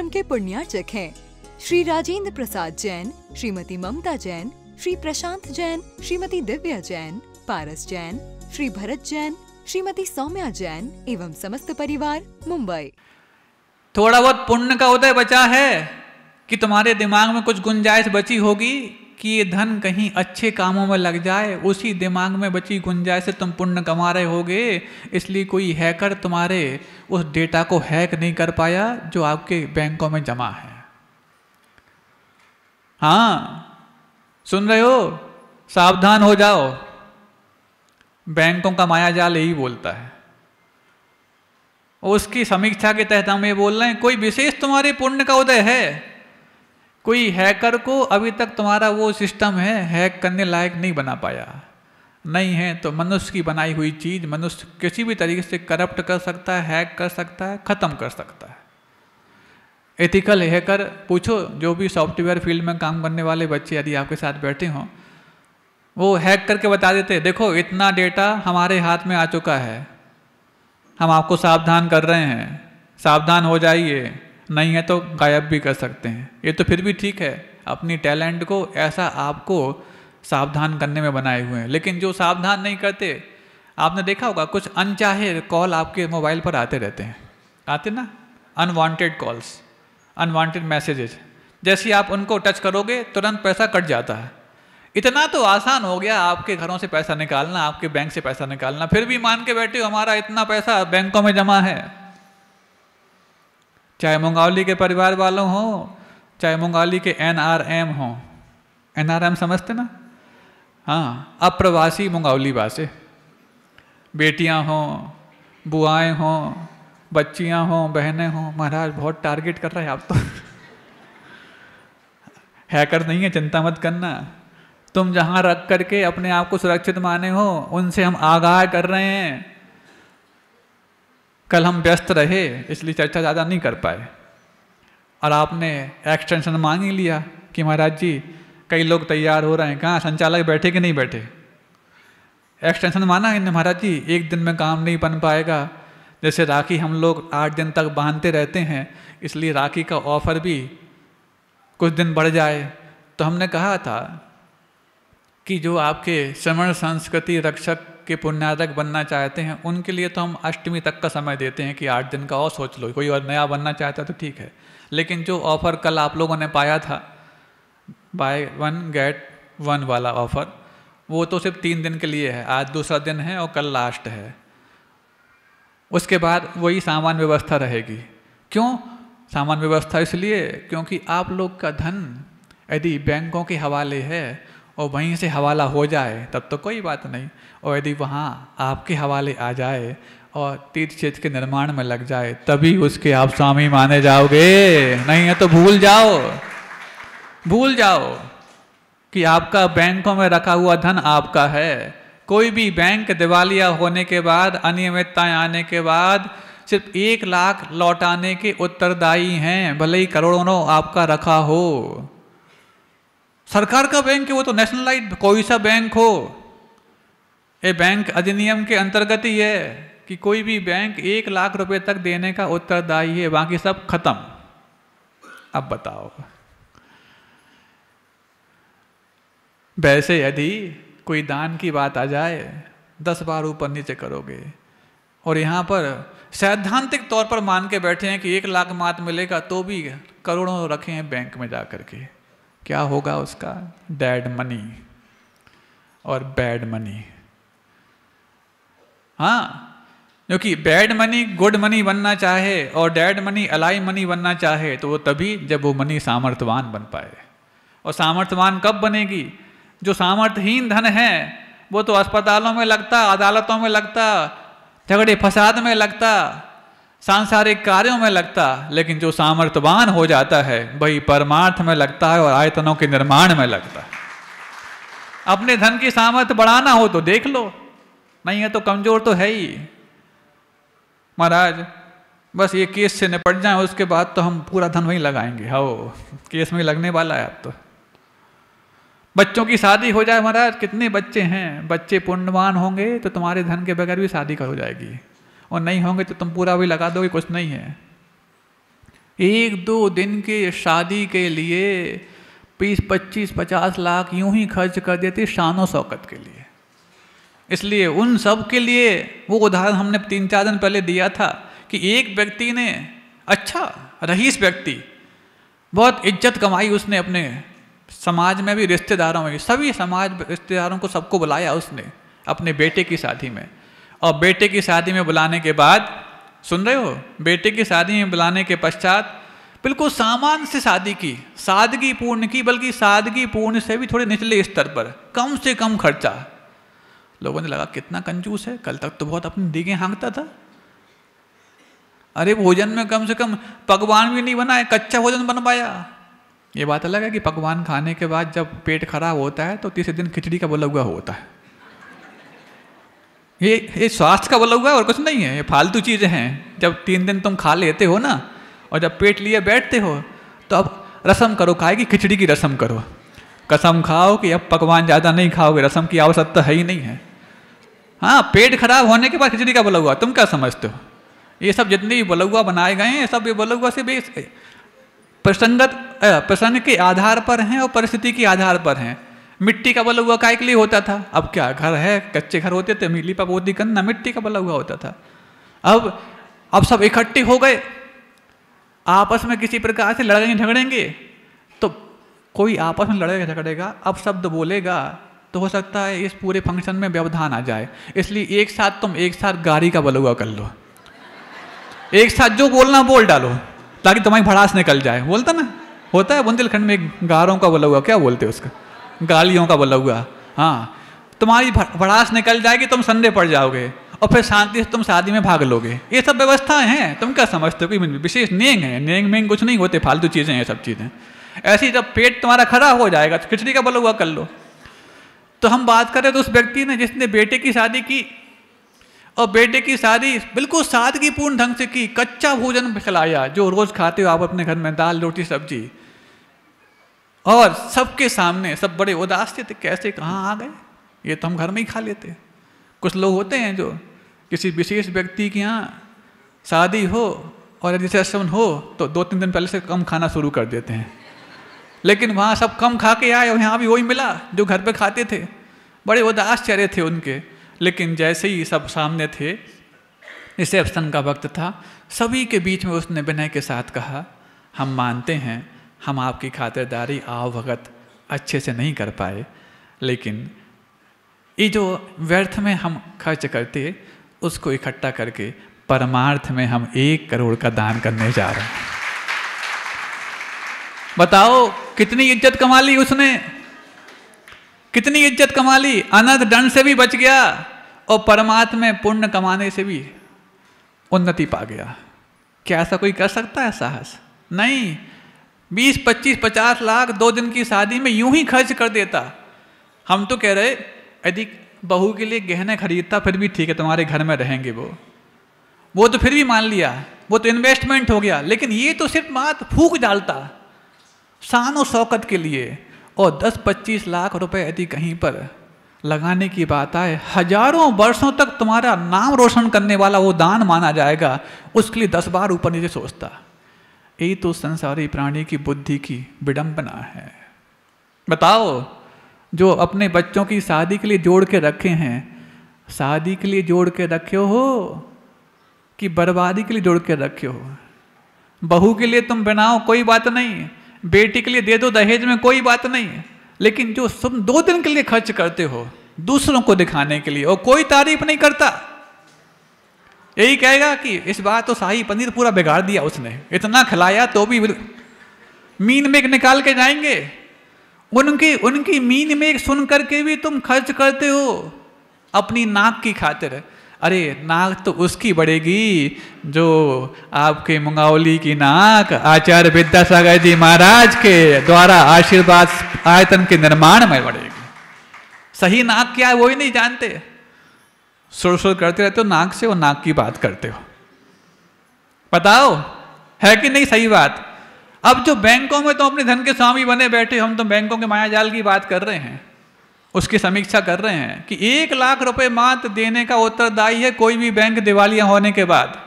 कार्यक्रम के पुण्यार्चक हैं श्री राजेंद्र प्रसाद जैन श्रीमती ममता जैन श्री प्रशांत जैन श्रीमती दिव्या जैन पारस जैन श्री भरत जैन श्रीमती सौम्या जैन एवं समस्त परिवार मुंबई थोड़ा बहुत पुण्य का उदय बचा है कि तुम्हारे दिमाग में कुछ गुंजाइश बची होगी कि ये धन कहीं अच्छे कामों में लग जाए उसी दिमाग में बची गुंजाइश से तुम पुण्य कमा रहे होगे इसलिए कोई हैकर तुम्हारे उस डेटा को हैक नहीं कर पाया जो आपके बैंकों में जमा है हाँ सुन रहे हो सावधान हो जाओ बैंकों का माया जाल यही बोलता है उसकी समीक्षा के तहत हम ये बोल रहे हैं कोई विशेष तुम्हारे पुण्य का उदय है कोई हैकर को अभी तक तुम्हारा वो सिस्टम है हैक करने लायक नहीं बना पाया नहीं है तो मनुष्य की बनाई हुई चीज़ मनुष्य किसी भी तरीके से करप्ट कर सकता है हैक कर सकता है ख़त्म कर सकता है एथिकल हैकर पूछो जो भी सॉफ्टवेयर फील्ड में काम करने वाले बच्चे यदि आपके साथ बैठे हों वो हैक करके बता देते देखो इतना डेटा हमारे हाथ में आ चुका है हम आपको सावधान कर रहे हैं सावधान हो जाइए नहीं है तो गायब भी कर सकते हैं ये तो फिर भी ठीक है अपनी टैलेंट को ऐसा आपको सावधान करने में बनाए हुए हैं लेकिन जो सावधान नहीं करते आपने देखा होगा कुछ अनचाहे कॉल आपके मोबाइल पर आते रहते हैं आते ना अनवांटेड कॉल्स अनवांटेड मैसेजेस जैसे आप उनको टच करोगे तुरंत पैसा कट जाता है इतना तो आसान हो गया आपके घरों से पैसा निकालना आपके बैंक से पैसा निकालना फिर भी मान के बैठे हो हमारा इतना पैसा बैंकों में जमा है चाहे मंगावली के परिवार वालों हों चाहे मंगावली के एन आर एम हों एन आर एम समझते ना हाँ अप्रवासी मंगावली वासे बेटियाँ हों बुआएं हों बच्चियाँ हों बहनें हों महाराज बहुत टारगेट कर रहे हैं आप तो हैकर नहीं है चिंता मत करना तुम जहाँ रख करके अपने आप को सुरक्षित माने हो उनसे हम आगाह कर रहे हैं कल हम व्यस्त रहे इसलिए चर्चा ज़्यादा नहीं कर पाए और आपने एक्सटेंशन मांग ही लिया कि महाराज जी कई लोग तैयार हो रहे हैं कहाँ संचालक बैठे कि नहीं बैठे एक्सटेंशन माना इन्हें महाराज जी एक दिन में काम नहीं बन पाएगा जैसे राखी हम लोग आठ दिन तक बांधते रहते हैं इसलिए राखी का ऑफर भी कुछ दिन बढ़ जाए तो हमने कहा था कि जो आपके श्रवण संस्कृति रक्षक के पुण्यादक बनना चाहते हैं उनके लिए तो हम अष्टमी तक का समय देते हैं कि आठ दिन का और सोच लो कोई और नया बनना चाहता है तो ठीक है लेकिन जो ऑफ़र कल आप लोगों ने पाया था बाय वन गेट वन वाला ऑफ़र वो तो सिर्फ तीन दिन के लिए है आज दूसरा दिन है और कल लास्ट है उसके बाद वही सामान व्यवस्था रहेगी क्यों सामान व्यवस्था इसलिए क्योंकि आप लोग का धन यदि बैंकों के हवाले है और वहीं से हवाला हो जाए तब तो कोई बात नहीं और यदि वहाँ आपके हवाले आ जाए और तीर्थ क्षेत्र के निर्माण में लग जाए तभी उसके आप स्वामी माने जाओगे नहीं है तो भूल जाओ भूल जाओ कि आपका बैंकों में रखा हुआ धन आपका है कोई भी बैंक दिवालिया होने के बाद अनियमितताएं आने के बाद सिर्फ एक लाख लौटाने के उत्तरदायी हैं भले ही करोड़ों आपका रखा हो सरकार का बैंक है वो तो नेशनलाइज कोई सा बैंक हो ये बैंक अधिनियम के अंतर्गत ही है कि कोई भी बैंक एक लाख रुपए तक देने का उत्तरदायी है बाकी सब खत्म अब बताओ वैसे यदि कोई दान की बात आ जाए दस बार ऊपर नीचे करोगे और यहाँ पर सैद्धांतिक तौर पर मान के बैठे हैं कि एक लाख मात मिलेगा तो भी करोड़ों रखे हैं बैंक में जा के क्या होगा उसका डैड मनी और बैड मनी हाँ क्योंकि बैड मनी गुड मनी बनना चाहे और डैड मनी अलाई मनी बनना चाहे तो वो तभी जब वो मनी सामर्थ्यवान बन पाए और सामर्थ्यवान कब बनेगी जो सामर्थ्यहीन धन है वो तो अस्पतालों में लगता अदालतों में लगता झगड़े फसाद में लगता सांसारिक कार्यों में लगता लेकिन जो सामर्थ्यवान हो जाता है वही परमार्थ में लगता है और आयतनों के निर्माण में लगता है अपने धन की सामर्थ्य बढ़ाना हो तो देख लो नहीं है तो कमजोर तो है ही महाराज बस ये केस से निपट जाए उसके बाद तो हम पूरा धन वहीं लगाएंगे हाओ केस में लगने वाला है अब तो बच्चों की शादी हो जाए महाराज कितने बच्चे हैं बच्चे पुण्यवान होंगे तो तुम्हारे धन के बगैर भी शादी कर हो जाएगी और नहीं होंगे तो तुम पूरा भी लगा दोगे कुछ नहीं है एक दो दिन के शादी के लिए बीस पच्चीस पचास लाख यूं ही खर्च कर देते शानो शौकत के लिए इसलिए उन सब के लिए वो उदाहरण हमने तीन चार दिन पहले दिया था कि एक व्यक्ति ने अच्छा रहीस व्यक्ति बहुत इज्जत कमाई उसने अपने समाज में भी रिश्तेदारों में सभी समाज रिश्तेदारों को सबको बुलाया उसने अपने बेटे की शादी में और बेटे की शादी में बुलाने के बाद सुन रहे हो बेटे की शादी में बुलाने के पश्चात बिल्कुल सामान से शादी की सादगी पूर्ण की बल्कि सादगी पूर्ण से भी थोड़े निचले स्तर पर कम से कम खर्चा लोगों ने लगा कितना कंजूस है कल तक तो बहुत अपनी दीघे हाँकता था अरे भोजन में कम से कम पकवान भी नहीं बना कच्चा भोजन बनवाया ये बात अलग है कि पकवान खाने के बाद जब पेट खराब होता है तो तीसरे दिन खिचड़ी का बोला हुआ होता है ये ये स्वास्थ्य का बोला हुआ है और कुछ नहीं है ये फालतू चीज़ें हैं जब तीन दिन तुम खा लेते हो ना और जब पेट लिए बैठते हो तो अब रसम करो खाए कि खिचड़ी की रसम करो कसम खाओ कि अब पकवान ज़्यादा नहीं खाओगे रसम की आवश्यकता है ही नहीं है हाँ पेट खराब होने के बाद खिचड़ी का बलौआ तुम क्या समझते हो ये सब जितने भी बलौआ बनाए गए हैं सब ये बलौआ से भी प्रसंगत प्रसंग के आधार पर हैं और परिस्थिति के आधार पर हैं मिट्टी का बला हुआ काय के लिए होता था अब क्या घर है कच्चे घर होते थे मिली पपोदी गन्ना मिट्टी का बला हुआ होता था अब अब सब इकट्ठे हो गए आपस में किसी प्रकार से लड़ेंगे झगड़ेंगे तो कोई आपस में लड़ेगा झगड़ेगा अब शब्द बोलेगा तो हो सकता है इस पूरे फंक्शन में व्यवधान आ जाए इसलिए एक साथ तुम एक साथ गाड़ी का बलुआ कर लो एक साथ जो बोलना बोल डालो ताकि तुम्हारी भड़ास निकल जाए बोलता ना होता है बुंदेलखंड में गारों का बलुआ क्या बोलते उसका गालियों का बोला हुआ हाँ तुम्हारी भड़ास निकल जाएगी तुम संदेह पड़ जाओगे और फिर शांति से तुम शादी में भाग लोगे ये सब व्यवस्थाएं हैं तुम क्या समझते हो विशेष नेंग है नेंग मेंग कुछ नहीं होते फालतू चीज़ें हैं सब चीज़ें ऐसी जब पेट तुम्हारा खड़ा हो जाएगा तो खिचड़ी का बोला हुआ कर लो तो हम बात करें तो उस व्यक्ति ने जिसने बेटे की शादी की और बेटे की शादी बिल्कुल सादगीपूर्ण ढंग से की कच्चा भोजन खिलाया जो रोज़ खाते हो आप अपने घर में दाल रोटी सब्जी और सबके सामने सब बड़े उदास थे तो कैसे कहाँ आ गए ये तो हम घर में ही खा लेते कुछ लोग होते हैं जो किसी विशेष व्यक्ति के यहाँ शादी हो और रिसेप्शन हो तो दो तीन दिन पहले से कम खाना शुरू कर देते हैं लेकिन वहाँ सब कम खा के आए और यहाँ भी वही मिला जो घर पे खाते थे बड़े उदास चेहरे थे उनके लेकिन जैसे ही सब सामने थे रिसेप्शन का वक्त था सभी के बीच में उसने विनय के साथ कहा हम मानते हैं हम आपकी खातिरदारी आवभगत अच्छे से नहीं कर पाए लेकिन ये जो व्यर्थ में हम खर्च करते उसको इकट्ठा करके परमार्थ में हम एक करोड़ का दान करने जा रहे हैं बताओ कितनी इज्जत कमा ली उसने कितनी इज्जत कमा ली अनंत दंड से भी बच गया और परमात्मा में पुण्य कमाने से भी उन्नति पा गया क्या ऐसा कोई कर सकता है साहस नहीं बीस पच्चीस पचास लाख दो दिन की शादी में यूं ही खर्च कर देता हम तो कह रहे यदि बहू के लिए गहने खरीदता फिर भी ठीक है तुम्हारे घर में रहेंगे वो वो तो फिर भी मान लिया वो तो इन्वेस्टमेंट हो गया लेकिन ये तो सिर्फ बात फूक डालता शान और शौकत के लिए और दस पच्चीस लाख रुपए यदि कहीं पर लगाने की बात आए हजारों वर्षों तक तुम्हारा नाम रोशन करने वाला वो दान माना जाएगा उसके लिए दस बार ऊपर नीचे सोचता यही तो संसारी प्राणी की बुद्धि की विडंबना है बताओ जो अपने बच्चों की शादी के लिए जोड़ के रखे हैं शादी के लिए जोड़ के रखे हो कि बर्बादी के लिए जोड़ के रखे हो बहू के लिए तुम बनाओ कोई बात नहीं बेटी के लिए दे दो दहेज में कोई बात नहीं लेकिन जो तुम दो दिन के लिए खर्च करते हो दूसरों को दिखाने के लिए और कोई तारीफ नहीं करता यही कहेगा कि इस बार तो शाही पनीर पूरा बिगाड़ दिया उसने इतना खिलाया तो भी मीन में निकाल के जाएंगे उनकी उनकी मीन में सुन करके भी तुम खर्च करते हो अपनी नाक की खातिर अरे नाक तो उसकी बढ़ेगी जो आपके मंगावली की नाक आचार्य विद्यासागर जी महाराज के द्वारा आशीर्वाद आयतन के निर्माण में बढ़ेगी सही नाक क्या है वो ही नहीं जानते सुर सुर करते रहते हो नाक से और नाक की बात करते हो बताओ है कि नहीं सही बात अब जो बैंकों में तो अपने धन के स्वामी बने बैठे हम तो बैंकों के मायाजाल की बात कर रहे हैं उसकी समीक्षा कर रहे हैं कि एक लाख रुपए मात्र देने का उत्तरदायी है कोई भी बैंक दिवालिया होने के बाद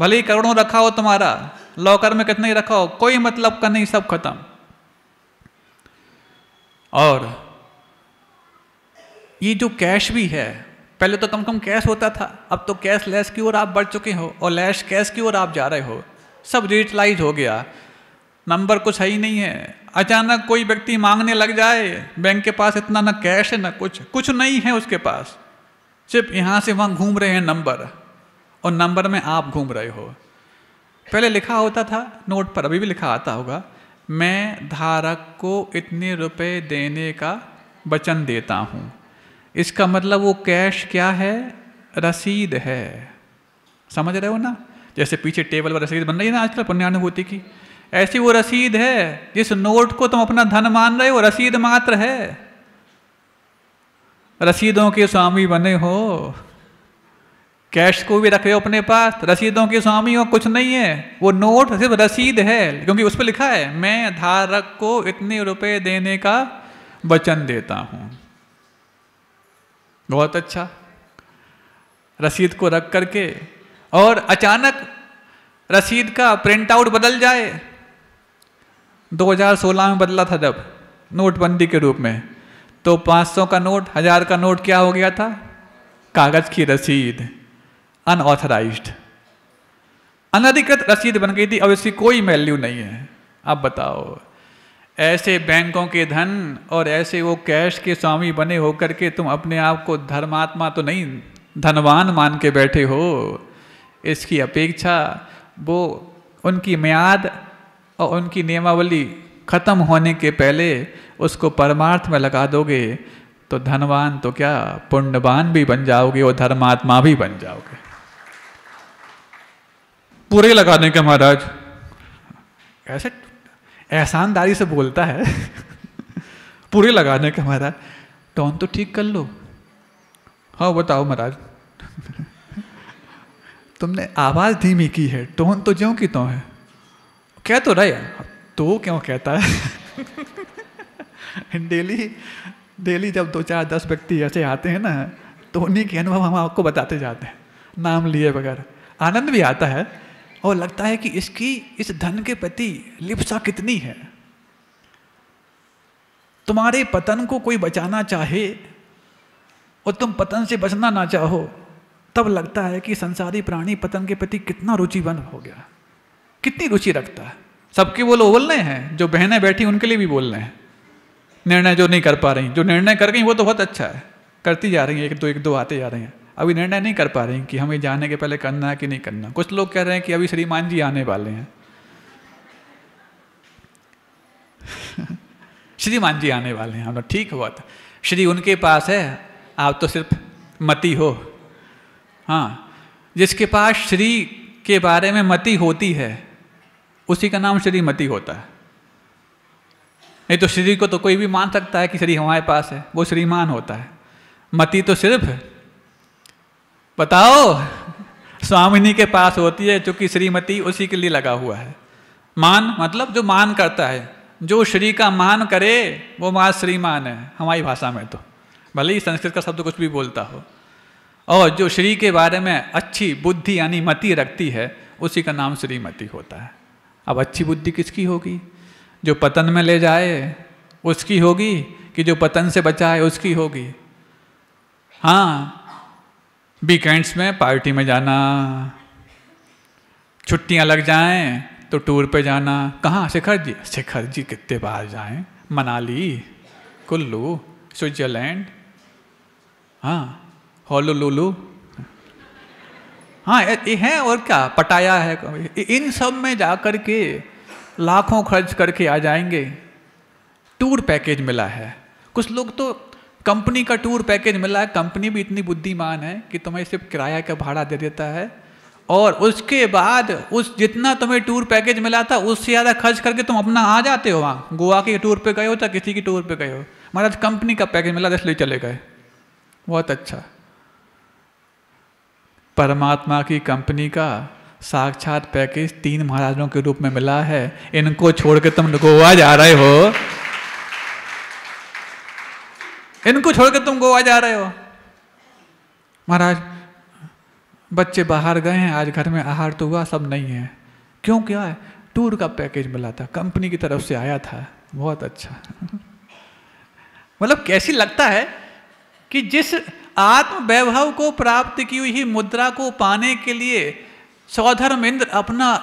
भले ही करोड़ों रखा हो तुम्हारा लॉकर में कितना ही रखा हो कोई मतलब का नहीं सब खत्म और ये जो कैश भी है पहले तो कम कम कैश होता था अब तो कैश लेस की ओर आप बढ़ चुके हो और लेस कैश की ओर आप जा रहे हो सब डिजिटलाइज हो गया नंबर कुछ है ही नहीं है अचानक कोई व्यक्ति मांगने लग जाए बैंक के पास इतना ना कैश है ना कुछ कुछ नहीं है उसके पास सिर्फ यहाँ से वहाँ घूम रहे हैं नंबर और नंबर में आप घूम रहे हो पहले लिखा होता था नोट पर अभी भी लिखा आता होगा मैं धारक को इतने रुपए देने का वचन देता हूँ इसका मतलब वो कैश क्या है रसीद है समझ रहे हो ना जैसे पीछे टेबल पर रसीद बन रही है ना आजकल पुण्यानुभूति की ऐसी वो रसीद है जिस नोट को तुम अपना धन मान रहे हो रसीद मात्र है रसीदों के स्वामी बने हो कैश को भी रख रहे हो अपने पास रसीदों के स्वामी हो कुछ नहीं है वो नोट सिर्फ रसीद है क्योंकि उस पर लिखा है मैं धारक को इतने रुपए देने का वचन देता हूँ बहुत अच्छा रसीद को रख करके और अचानक रसीद का प्रिंट आउट बदल जाए 2016 में बदला था जब नोटबंदी के रूप में तो 500 का नोट हजार का नोट क्या हो गया था कागज की रसीद अनऑथराइज्ड अनधिकृत रसीद बन गई थी अब इसकी कोई वैल्यू नहीं है आप बताओ ऐसे बैंकों के धन और ऐसे वो कैश के स्वामी बने होकर के तुम अपने आप को धर्मात्मा तो नहीं धनवान मान के बैठे हो इसकी अपेक्षा वो उनकी म्याद और उनकी नियमावली खत्म होने के पहले उसको परमार्थ में लगा दोगे तो धनवान तो क्या पुण्यवान भी बन जाओगे और धर्मात्मा भी बन जाओगे पूरे लगा देंगे महाराज ऐसे एहसानदारी से बोलता है पूरे लगाने का महाराज टॉन तो ठीक कर लो हाँ बताओ महाराज तुमने आवाज़ धीमी की है टोन तो ज्यों की तो है कह तो रहा है तो क्यों कहता है डेली डेली जब दो चार दस व्यक्ति ऐसे आते हैं ना तो उन्हीं के अनुभव हम आपको बताते जाते हैं नाम लिए बगैर आनंद भी आता है और लगता है कि इसकी इस धन के प्रति लिप्सा कितनी है तुम्हारे पतन को कोई बचाना चाहे और तुम पतन से बचना ना चाहो तब लगता है कि संसारी प्राणी पतन के प्रति कितना रुचिबंद हो गया कितनी रुचि रखता है सबके वो लोग बोल रहे हैं जो बहनें बैठी उनके लिए भी बोल रहे हैं निर्णय जो नहीं कर पा रही जो निर्णय कर गई वो तो बहुत अच्छा है करती जा रही है एक दो एक दो आते जा रहे हैं अभी निर्णय नहीं कर पा रहे हैं कि हमें जाने के पहले करना है कि नहीं करना कुछ लोग कह रहे हैं कि अभी श्रीमान जी आने वाले हैं श्रीमान जी आने वाले हैं हम लोग ठीक हुआ था श्री उनके पास है आप तो सिर्फ मति हो हाँ जिसके पास श्री के बारे में मति होती है उसी का नाम श्रीमती होता है नहीं तो श्री को तो कोई भी मान सकता है कि श्री हमारे पास है वो श्रीमान होता है मति तो सिर्फ बताओ स्वामिनी के पास होती है चूंकि श्रीमती उसी के लिए लगा हुआ है मान मतलब जो मान करता है जो श्री का मान करे वो माँ श्रीमान है हमारी भाषा में तो भले ही संस्कृत का शब्द तो कुछ भी बोलता हो और जो श्री के बारे में अच्छी बुद्धि यानी मति रखती है उसी का नाम श्रीमती होता है अब अच्छी बुद्धि किसकी होगी जो पतन में ले जाए उसकी होगी कि जो पतन से बचाए उसकी होगी हाँ वीकेंड्स में पार्टी में जाना छुट्टियां लग जाएं तो टूर पे जाना कहाँ शिखर जी शिखर जी कितने बाहर जाएं मनाली कुल्लू स्विट्जरलैंड हाँ होलोलुलू हाँ ये है और क्या पटाया है इन सब में जा कर के लाखों खर्च करके आ जाएंगे टूर पैकेज मिला है कुछ लोग तो कंपनी का टूर पैकेज मिला है कंपनी भी इतनी बुद्धिमान है कि तुम्हें सिर्फ किराया का भाड़ा दे देता है और उसके बाद उस जितना तुम्हें टूर पैकेज मिला था उससे ज़्यादा खर्च करके तुम अपना आ जाते हो वहाँ गोवा के टूर पे गए हो या किसी के टूर पे गए हो महाराज कंपनी का पैकेज मिला इसलिए चले गए बहुत अच्छा परमात्मा की कंपनी का साक्षात पैकेज तीन महाराजों के रूप में मिला है इनको छोड़ के तुम गोवा जा रहे हो इनको छोड़कर तुम गोवा जा रहे हो महाराज बच्चे बाहर गए हैं आज घर में आहार तो हुआ सब नहीं है क्यों क्या है टूर का पैकेज मिला था कंपनी की तरफ से आया था बहुत अच्छा मतलब कैसी लगता है कि जिस आत्म वैभव को प्राप्त की हुई मुद्रा को पाने के लिए सौधर्म इंद्र अपना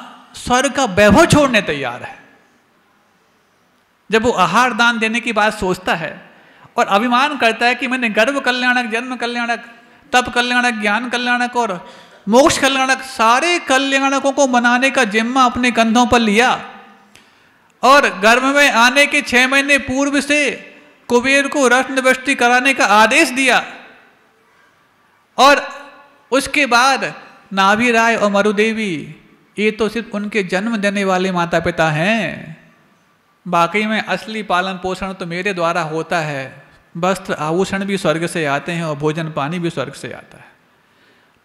स्वर का वैभव छोड़ने तैयार है जब वो आहार दान देने की बात सोचता है और अभिमान करता है कि मैंने गर्भ कल्याणक जन्म कल्याणक तप कल्याणक ज्ञान कल्याणक और मोक्ष कल्याणक सारे कल्याणकों को मनाने का जिम्मा अपने कंधों पर लिया और गर्भ में आने के छह महीने पूर्व से कुबेर को रत्न रत्नवृष्टि कराने का आदेश दिया और उसके बाद नाभी राय और मरुदेवी ये तो सिर्फ उनके जन्म देने वाले माता पिता हैं बाकी में असली पालन पोषण तो मेरे द्वारा होता है वस्त्र आभूषण भी स्वर्ग से आते हैं और भोजन पानी भी स्वर्ग से आता है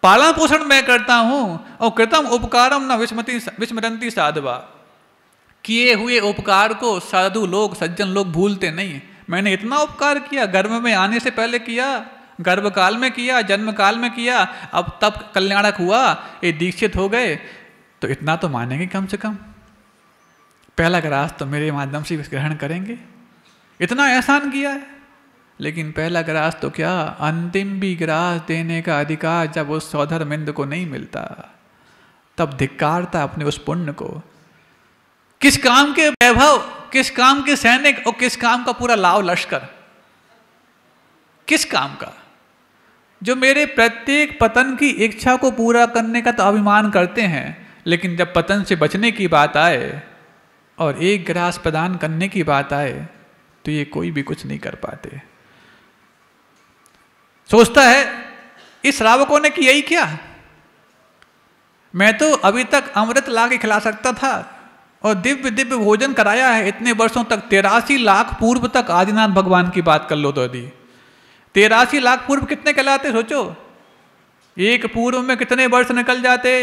पालन पोषण मैं करता हूँ और कृतम उपकारम न विस्मति विस्मरंती साधवा किए हुए उपकार को साधु लोग सज्जन लोग भूलते नहीं मैंने इतना उपकार किया गर्भ में आने से पहले किया गर्भ काल में किया जन्म काल में किया अब तब कल्याणक हुआ ये दीक्षित हो गए तो इतना तो मानेंगे कम से कम पहला ग्रास तो मेरे माध्यम से ग्रहण करेंगे इतना एहसान किया है लेकिन पहला ग्रास तो क्या अंतिम भी ग्रास देने का अधिकार जब उस सौधर मिंद को नहीं मिलता तब धिक्कारता अपने उस पुण्य को किस काम के वैभव किस काम के सैनिक और किस काम का पूरा लाभ लश्कर किस काम का जो मेरे प्रत्येक पतन की इच्छा को पूरा करने का तो अभिमान करते हैं लेकिन जब पतन से बचने की बात आए और एक ग्रास प्रदान करने की बात आए तो ये कोई भी कुछ नहीं कर पाते सोचता है इस रावकों ने कि यही क्या मैं तो अभी तक अमृत ला के खिला सकता था और दिव्य दिव्य भोजन कराया है इतने वर्षों तक तेरासी लाख पूर्व तक आदिनाथ भगवान की बात कर लो तो यदि तेरासी लाख पूर्व कितने कहलाते सोचो एक पूर्व में कितने वर्ष निकल जाते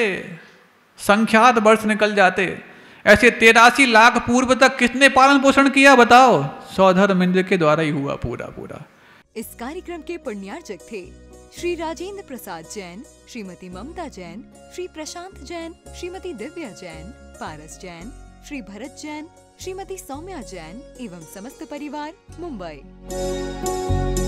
संख्यात वर्ष निकल जाते ऐसे तेरासी लाख पूर्व तक किसने पालन पोषण किया बताओ सौधर्म इंद्र के द्वारा ही हुआ पूरा पूरा इस कार्यक्रम के पुण्यार्चक थे श्री राजेंद्र प्रसाद जैन श्रीमती ममता जैन श्री प्रशांत जैन श्रीमती दिव्या जैन पारस जैन श्री भरत जैन श्रीमती सौम्या जैन एवं समस्त परिवार मुंबई